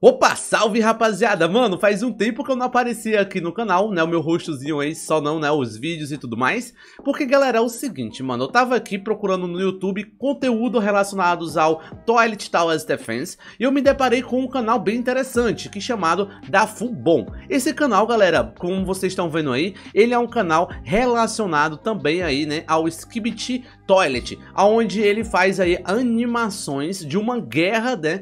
Opa, salve rapaziada! Mano, faz um tempo que eu não aparecia aqui no canal, né, o meu rostozinho aí, só não, né, os vídeos e tudo mais. Porque, galera, é o seguinte, mano, eu tava aqui procurando no YouTube conteúdo relacionados ao Toilet Towers Defense e eu me deparei com um canal bem interessante, que é chamado da Fubon. Esse canal, galera, como vocês estão vendo aí, ele é um canal relacionado também aí, né, ao Skibiti Toilet, aonde ele faz aí animações de uma guerra, né,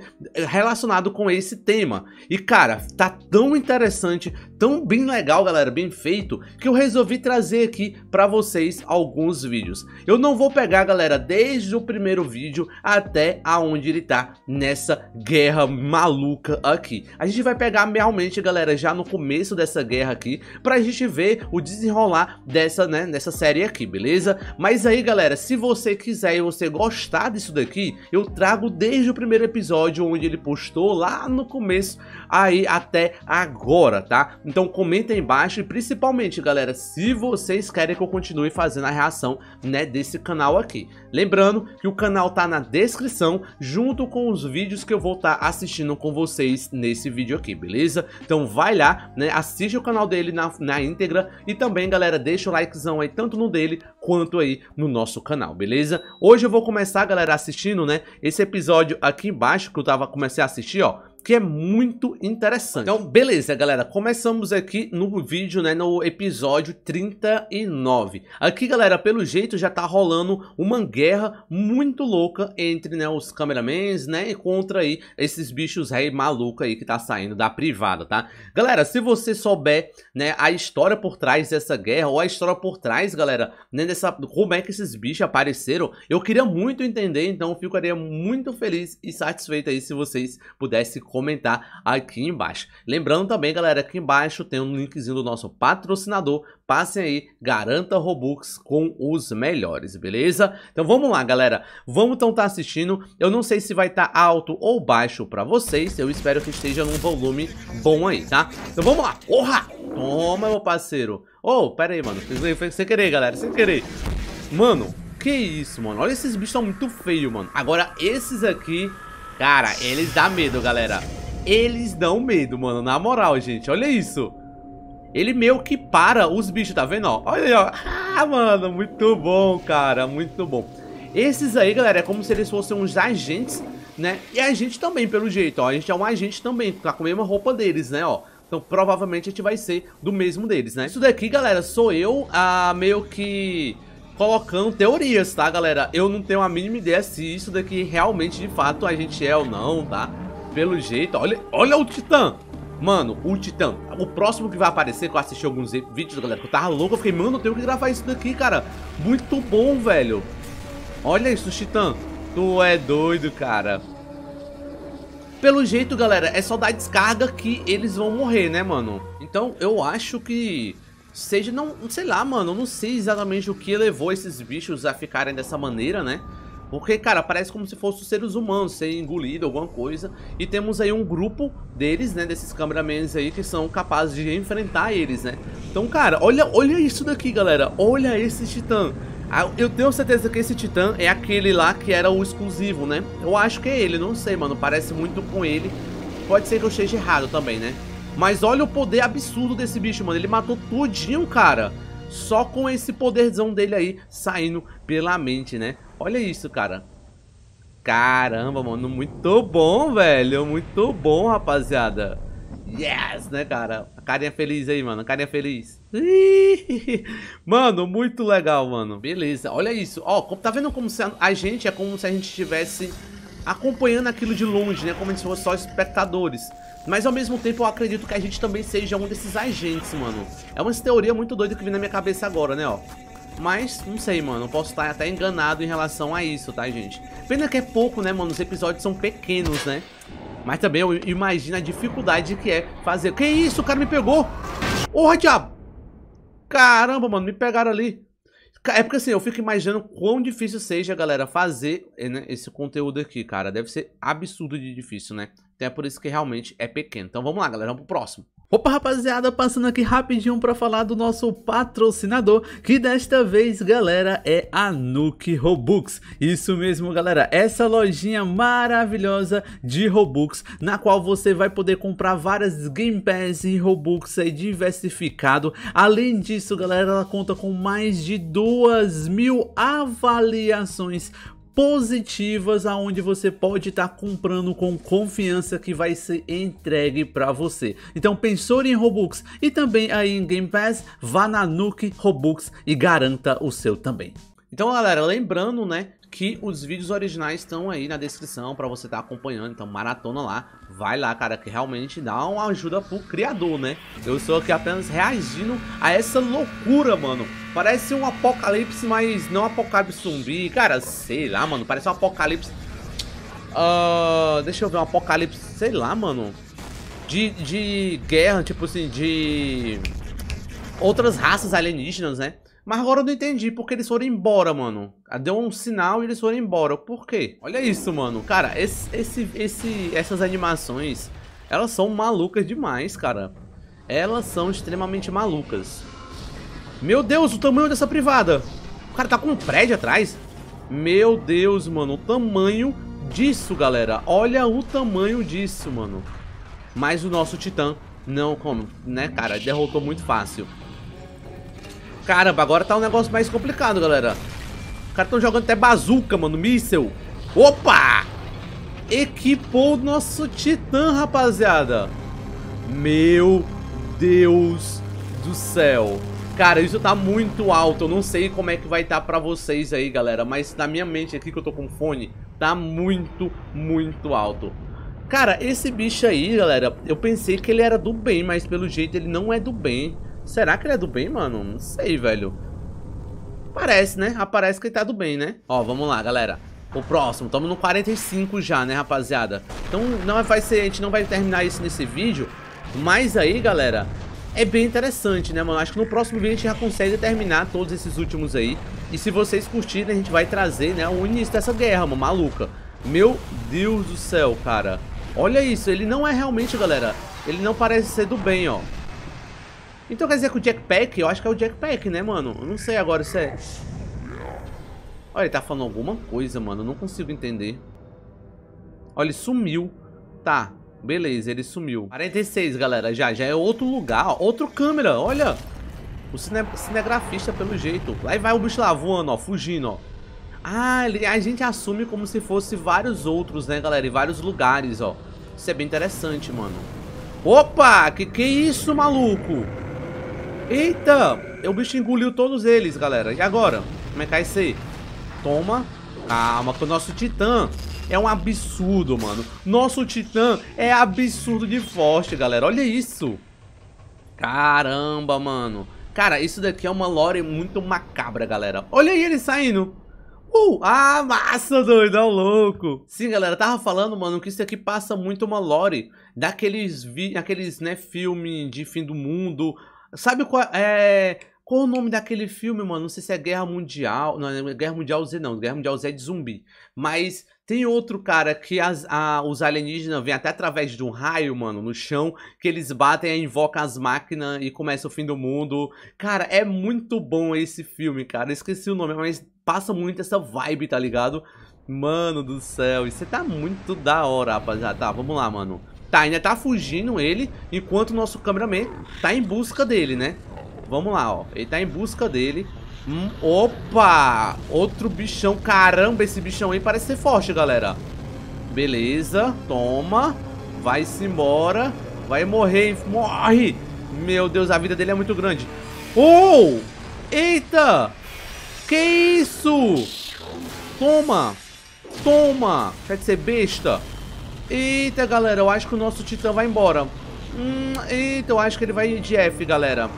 relacionado com esse tema. E cara, tá tão interessante, tão bem legal, galera, bem feito, que eu resolvi trazer aqui para vocês alguns vídeos. Eu não vou pegar, galera, desde o primeiro vídeo até aonde ele tá nessa guerra maluca aqui. A gente vai pegar realmente, galera, já no começo dessa guerra aqui, pra gente ver o desenrolar dessa, né, nessa série aqui, beleza? Mas aí, galera, se você quiser e você gostar disso daqui, eu trago desde o primeiro episódio onde ele postou lá no começo aí até agora, tá? Então comenta aí embaixo e principalmente, galera, se vocês querem que eu continue fazendo a reação, né, desse canal aqui. Lembrando que o canal tá na descrição, junto com os vídeos que eu vou estar tá assistindo com vocês nesse vídeo aqui, beleza? Então vai lá, né, assiste o canal dele na, na íntegra e também, galera, deixa o likezão aí, tanto no dele quanto aí no nosso canal, beleza? Hoje eu vou começar, galera, assistindo, né, esse episódio aqui embaixo que eu tava, comecei a assistir, ó, que é muito interessante. Então, beleza, galera. Começamos aqui no vídeo, né, no episódio 39. Aqui, galera, pelo jeito já tá rolando uma guerra muito louca entre, né, os cameramans, né, e contra aí esses bichos aí maluco aí que tá saindo da privada, tá? Galera, se você souber, né, a história por trás dessa guerra ou a história por trás, galera, né, dessa como é que esses bichos apareceram, eu queria muito entender, então ficaria muito feliz e satisfeito aí se vocês pudessem comentar aqui embaixo. Lembrando também, galera, aqui embaixo tem um linkzinho do nosso patrocinador. Passem aí, garanta Robux com os melhores, beleza? Então vamos lá, galera. Vamos então estar tá assistindo. Eu não sei se vai estar tá alto ou baixo para vocês. Eu espero que esteja num volume bom aí, tá? Então vamos lá. Porra! Toma, meu parceiro. Oh, pera aí, mano. Foi sem querer, galera. Sem querer. Mano, que isso, mano. Olha esses bichos, estão muito feios, mano. Agora, esses aqui Cara, eles dão medo, galera. Eles dão medo, mano. Na moral, gente. Olha isso. Ele meio que para os bichos, tá vendo? Ó, olha aí, ó. Ah, mano, muito bom, cara. Muito bom. Esses aí, galera, é como se eles fossem uns agentes, né? E a gente também, pelo jeito, ó. A gente é um agente também, tá com a mesma roupa deles, né, ó. Então, provavelmente, a gente vai ser do mesmo deles, né? Isso daqui, galera, sou eu, a ah, meio que colocando teorias, tá, galera? Eu não tenho a mínima ideia se isso daqui realmente, de fato, a gente é ou não, tá? Pelo jeito, olha, olha o Titã! Mano, o Titã, o próximo que vai aparecer, que eu assisti alguns vídeos, galera, que eu tava louco, eu fiquei, mano, eu tenho que gravar isso daqui, cara. Muito bom, velho. Olha isso, Titã. Tu é doido, cara. Pelo jeito, galera, é só dar descarga que eles vão morrer, né, mano? Então, eu acho que seja, não, sei lá, mano, eu não sei exatamente o que levou esses bichos a ficarem dessa maneira, né? Porque, cara, parece como se fossem seres humanos, ser engolido, alguma coisa. E temos aí um grupo deles, né, desses cameramans aí, que são capazes de enfrentar eles, né? Então, cara, olha, olha isso daqui, galera. Olha esse titã. Ah, eu tenho certeza que esse titã é aquele lá que era o exclusivo, né? Eu acho que é ele, não sei, mano. Parece muito com ele. Pode ser que eu esteja errado também, né? Mas olha o poder absurdo desse bicho, mano. Ele matou tudinho, cara. Só com esse poderzão dele aí saindo pela mente, né? Olha isso, cara. Caramba, mano. Muito bom, velho. Muito bom, rapaziada. Yes, né, cara? A carinha feliz aí, mano. A carinha feliz. mano, muito legal, mano. Beleza. Olha isso. Ó, tá vendo como se a, a gente é como se a gente tivesse acompanhando aquilo de longe, né? Como se fossem só espectadores. Mas ao mesmo tempo eu acredito que a gente também seja um desses agentes, mano. É uma teoria muito doida que vem na minha cabeça agora, né, ó. Mas, não sei, mano, posso estar até enganado em relação a isso, tá, gente? Pena que é pouco, né, mano, os episódios são pequenos, né? Mas também eu imagino a dificuldade que é fazer... Que isso, o cara me pegou! Porra, diabo! Caramba, mano, me pegaram ali. É porque assim, eu fico imaginando quão difícil seja, galera, fazer eh, né, esse conteúdo aqui, cara. Deve ser absurdo de difícil, né? Então é por isso que realmente é pequeno. Então vamos lá, galera, vamos pro próximo. Opa rapaziada, passando aqui rapidinho para falar do nosso patrocinador, que desta vez galera é a Nuke Robux. Isso mesmo galera, essa lojinha maravilhosa de Robux, na qual você vai poder comprar várias Game Pass e Robux aí diversificado. Além disso galera, ela conta com mais de duas mil avaliações positivas aonde você pode estar tá comprando com confiança que vai ser entregue para você. Então pensou em Robux e também aí em Game Pass, vá na Nuke Robux e garanta o seu também. Então, galera, lembrando, né, que os vídeos originais estão aí na descrição para você estar tá acompanhando, então maratona lá, vai lá, cara, que realmente dá uma ajuda pro criador, né? Eu sou aqui apenas reagindo a essa loucura, mano. Parece um apocalipse, mas não um apocalipse zumbi, cara, sei lá, mano, parece um apocalipse... Uh, deixa eu ver, um apocalipse, sei lá, mano, de, de guerra, tipo assim, de outras raças alienígenas, né? Mas agora eu não entendi porque eles foram embora, mano. Ah, deu um sinal e eles foram embora. Por quê? Olha isso, mano. Cara, esse, esse, esse, essas animações, elas são malucas demais, cara. Elas são extremamente malucas. Meu Deus, o tamanho dessa privada. O cara tá com um prédio atrás. Meu Deus, mano, o tamanho disso, galera. Olha o tamanho disso, mano. Mas o nosso Titã não como, né, cara? Derrotou muito fácil. Caramba, agora tá um negócio mais complicado, galera. Os caras estão jogando até bazuca, mano, míssel. Opa! Equipou o nosso titã, rapaziada. Meu Deus do céu. Cara, isso tá muito alto, eu não sei como é que vai estar tá pra vocês aí, galera, mas na minha mente aqui que eu tô com fone, tá muito, muito alto. Cara, esse bicho aí, galera, eu pensei que ele era do bem, mas pelo jeito ele não é do bem. Será que ele é do bem, mano? Não sei, velho. Parece, né? Aparece que ele tá do bem, né? Ó, vamos lá, galera. O próximo, Tamo no 45 já, né, rapaziada? Então não vai ser, a gente não vai terminar isso nesse vídeo. Mas aí, galera, é bem interessante, né, mano? Acho que no próximo vídeo a gente já consegue terminar todos esses últimos aí. E se vocês curtirem, a gente vai trazer, né, o início dessa guerra, mano, maluca. Meu Deus do céu, cara. Olha isso, ele não é realmente, galera. Ele não parece ser do bem, ó. Então quer dizer que o Jackpack, eu acho que é o Jackpack, né, mano? Eu não sei agora se é... Olha, ele tá falando alguma coisa, mano. Eu não consigo entender. Olha, ele sumiu. Tá, beleza, ele sumiu. 46, galera, já. Já é outro lugar, ó. Outro câmera, olha. O cine... cinegrafista, pelo jeito. Aí vai o bicho lá voando, ó, fugindo, ó. Ah, ele... a gente assume como se fosse vários outros, né, galera? Em vários lugares, ó. Isso é bem interessante, mano. Opa, que que é isso, maluco? Eita! O bicho engoliu todos eles, galera. E agora? Como é que isso aí? Toma. Calma, que o nosso titã é um absurdo, mano. Nosso titã é absurdo de forte, galera. Olha isso. Caramba, mano. Cara, isso daqui é uma lore muito macabra, galera. Olha aí ele saindo. Uh, ah, massa, doidão louco. Sim, galera, tava falando, mano, que isso aqui passa muito uma lore daqueles, vi daqueles né, filme de fim do mundo, Sabe qual é. Qual o nome daquele filme, mano? Não sei se é Guerra Mundial. Não, é Guerra Mundial Z, não. Guerra Mundial Z é de zumbi. Mas tem outro, cara, que as, a, os alienígenas vêm até através de um raio, mano, no chão, que eles batem e invocam as máquinas e começa o fim do mundo. Cara, é muito bom esse filme, cara. esqueci o nome, mas passa muito essa vibe, tá ligado? Mano do céu, isso tá muito da hora, rapaziada. Tá, vamos lá, mano. Tá, ainda tá fugindo ele, enquanto o nosso cameraman tá em busca dele, né? Vamos lá, ó. Ele tá em busca dele. Hum, opa! Outro bichão. Caramba, esse bichão aí parece ser forte, galera. Beleza. Toma. Vai-se embora. Vai morrer. Morre! Meu Deus, a vida dele é muito grande. Oh! Eita! Que isso? Toma! Toma! Quer dizer, besta! Eita, galera, eu acho que o nosso titã vai embora. Hum, eita, eu acho que ele vai de F, galera.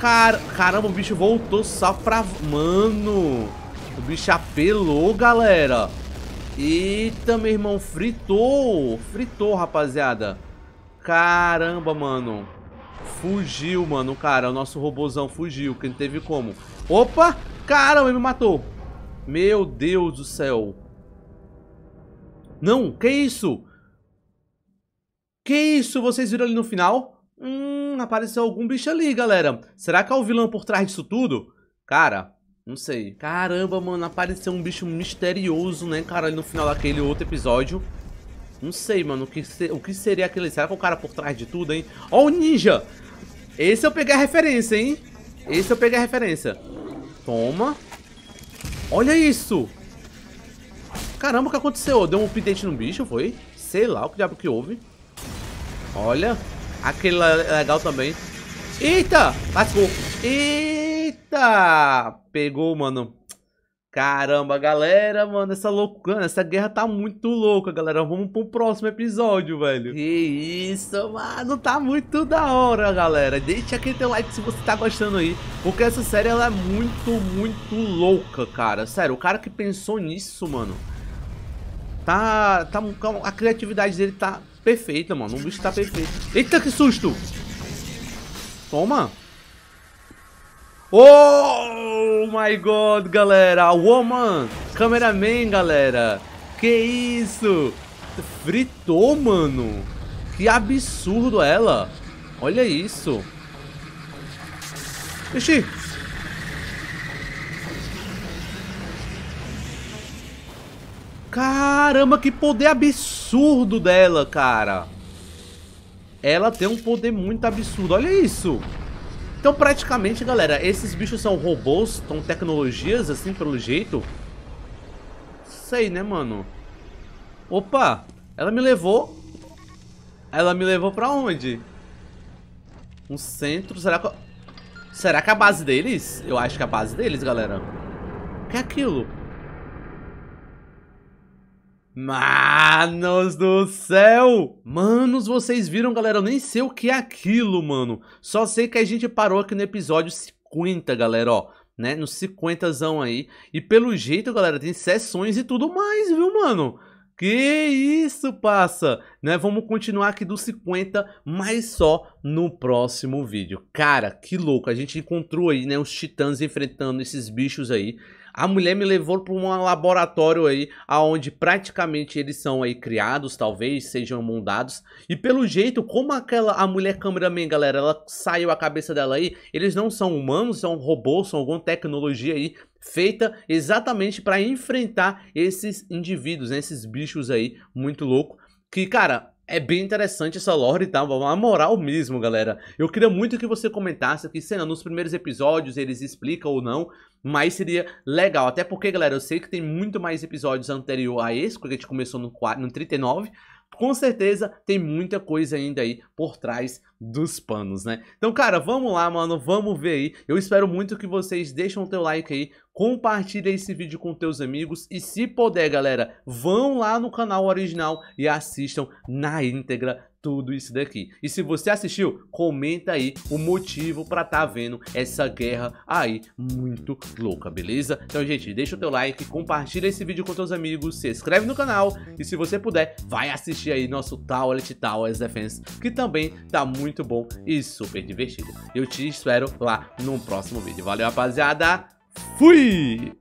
Car... Caramba, o bicho voltou só pra... Mano, o bicho apelou, galera. Eita, meu irmão, fritou. Fritou, rapaziada. Caramba, mano. Fugiu, mano, cara. O nosso robôzão fugiu, que não teve como. Opa, caramba, ele me matou. Meu Deus do céu. Não, que isso? Que isso? Vocês viram ali no final? Hum, apareceu algum bicho ali, galera. Será que é o vilão por trás disso tudo? Cara, não sei. Caramba, mano, apareceu um bicho misterioso, né, cara, ali no final daquele outro episódio. Não sei, mano, o que, o que seria aquele... Será que é o cara por trás de tudo, hein? Ó o ninja! Esse eu peguei a referência, hein? Esse eu peguei a referência. Toma. Olha isso! Caramba, o que aconteceu? Deu um update no bicho, foi? Sei lá o que diabo que houve. Olha, aquele legal também. Eita, lascou. Eita, pegou, mano. Caramba, galera, mano, essa loucura, essa guerra tá muito louca, galera. Vamos pro próximo episódio, velho. Que isso, mano, tá muito da hora, galera. Deixa aquele teu like se você tá gostando aí, porque essa série ela é muito, muito louca, cara. Sério, o cara que pensou nisso, mano, Tá, tá, a criatividade dele tá perfeita, mano. O bicho tá perfeito. Eita, que susto! Toma! Oh my god, galera! Woman! Cameraman, galera! Que isso? Fritou, mano! Que absurdo ela! Olha isso! Vixi! Caramba, que poder absurdo dela, cara. Ela tem um poder muito absurdo. Olha isso. Então, praticamente, galera, esses bichos são robôs, são tecnologias, assim, pelo jeito. Sei, né, mano? Opa, ela me levou. Ela me levou pra onde? Um centro, será que... Será que é a base deles? Eu acho que é a base deles, galera. O que é aquilo? Manos do céu! Manos, vocês viram, galera? Eu nem sei o que é aquilo, mano. Só sei que a gente parou aqui no episódio 50, galera, ó. Né? No 50zão aí. E pelo jeito, galera, tem sessões e tudo mais, viu, mano? Que isso, passa! Né? Vamos continuar aqui do 50, mas só no próximo vídeo. Cara, que louco! A gente encontrou aí, né, os titãs enfrentando esses bichos aí. A mulher me levou para um laboratório aí, aonde praticamente eles são aí criados, talvez sejam mundados. E pelo jeito, como aquela a mulher cameraman, galera, ela saiu a cabeça dela aí, eles não são humanos, são robôs, são alguma tecnologia aí feita exatamente para enfrentar esses indivíduos, né, esses bichos aí muito louco. Que, cara, é bem interessante essa lore e tá? tal, uma moral mesmo, galera. Eu queria muito que você comentasse aqui, sei lá, nos primeiros episódios eles explicam ou não, mas seria legal, até porque, galera, eu sei que tem muito mais episódios anterior a esse, porque a gente começou no, 4, no 39, com certeza tem muita coisa ainda aí por trás dos panos, né? Então, cara, vamos lá, mano, vamos ver aí. Eu espero muito que vocês deixem o teu like aí, compartilhem esse vídeo com teus amigos e se puder, galera, vão lá no canal original e assistam na íntegra tudo isso daqui. E se você assistiu, comenta aí o motivo para tá vendo essa guerra aí muito louca, beleza? Então, gente, deixa o teu like, compartilha esse vídeo com seus amigos, se inscreve no canal e se você puder, vai assistir aí nosso Tower Towers Defense, que também tá muito bom e super divertido. Eu te espero lá no próximo vídeo. Valeu, rapaziada! Fui!